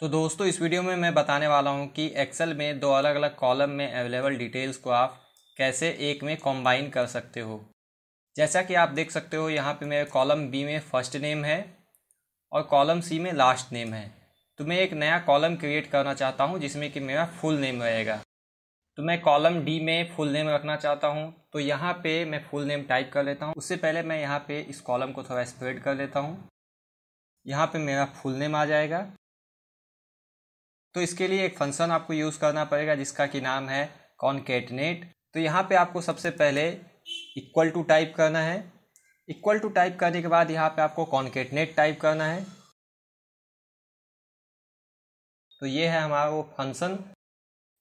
तो दोस्तों इस वीडियो में मैं बताने वाला हूँ कि एक्सेल में दो अलग अलग कॉलम में अवेलेबल डिटेल्स को आप कैसे एक में कॉम्बाइन कर सकते हो जैसा कि आप देख सकते हो यहाँ पे मेरे कॉलम बी में फर्स्ट नेम है और कॉलम सी में लास्ट नेम है तो मैं एक नया कॉलम क्रिएट करना चाहता हूँ जिसमें कि मेरा फुल नेम रहेगा तो मैं कॉलम डी में फुल नेम रखना चाहता हूँ तो यहाँ पे मैं फुल नेम टाइप कर लेता हूँ उससे पहले मैं यहाँ पे इस कॉलम को थोड़ा स्प्रेड कर लेता हूँ यहाँ पे मेरा फुल नेम आ जाएगा तो इसके लिए एक फंक्शन आपको यूज़ करना पड़ेगा जिसका कि नाम है कॉन्केटनेट तो यहाँ पे आपको सबसे पहले इक्वल टू टाइप करना है इक्वल टू टाइप करने के बाद यहाँ पे आपको कॉन्केटनेट टाइप करना है तो ये है हमारा वो फंक्शन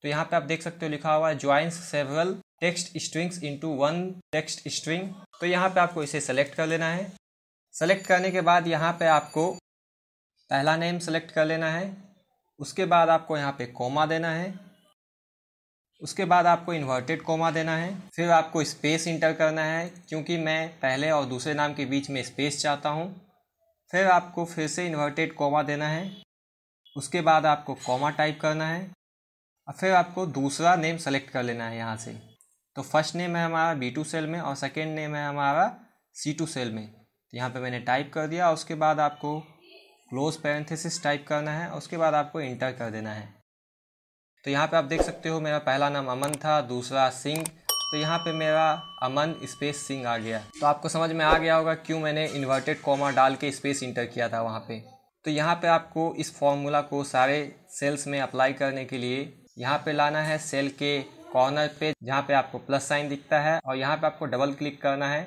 तो यहाँ पे आप देख सकते हो लिखा हुआ है joins several text strings into one text string तो यहाँ पे आपको इसे सेलेक्ट कर लेना है सेलेक्ट करने के बाद यहाँ पे आपको पहला नेम सेलेक्ट कर लेना है उसके बाद आपको यहाँ पे कोमा देना है उसके बाद आपको इन्वर्टेड कोमा देना है फिर आपको स्पेस इंटर करना है क्योंकि मैं पहले और दूसरे नाम के बीच में स्पेस चाहता हूँ फिर आपको फिर से इन्वर्टेड कोमा देना है उसके बाद आपको कोमा टाइप करना है और फिर आपको दूसरा नेम सेलेक्ट कर लेना है यहाँ से तो फर्स्ट नेम है हमारा बी टू सेल में और सेकेंड नेम है हमारा सी टू सेल में तो यहाँ पे मैंने टाइप कर दिया उसके बाद आपको क्लोज पैरेंथेसिस टाइप करना है उसके बाद आपको इंटर कर देना है तो यहाँ पे आप देख सकते हो मेरा पहला नाम अमन था दूसरा सिंह तो यहाँ पे मेरा अमन स्पेस सिंह आ गया तो आपको समझ में आ गया होगा क्यों मैंने इन्वर्टेड कॉमा डाल के स्पेस इंटर किया था वहाँ पे तो यहाँ पे आपको इस फॉर्मूला को सारे सेल्स में अप्लाई करने के लिए यहाँ पे लाना है सेल के कॉर्नर पे जहाँ पे आपको प्लस साइन दिखता है और यहाँ पे आपको डबल क्लिक करना है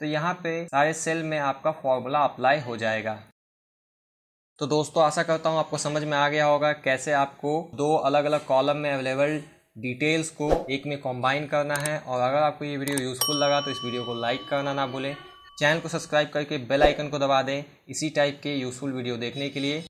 तो यहाँ पे सारे सेल में आपका फॉर्मूला अप्लाई हो जाएगा तो दोस्तों आशा करता हूँ आपको समझ में आ गया होगा कैसे आपको दो अलग अलग कॉलम में अवेलेबल डिटेल्स को एक में कॉम्बाइन करना है और अगर आपको ये वीडियो यूज़फुल लगा तो इस वीडियो को लाइक करना ना भूलें चैनल को सब्सक्राइब करके बेल आइकन को दबा दें इसी टाइप के यूज़फुल वीडियो देखने के लिए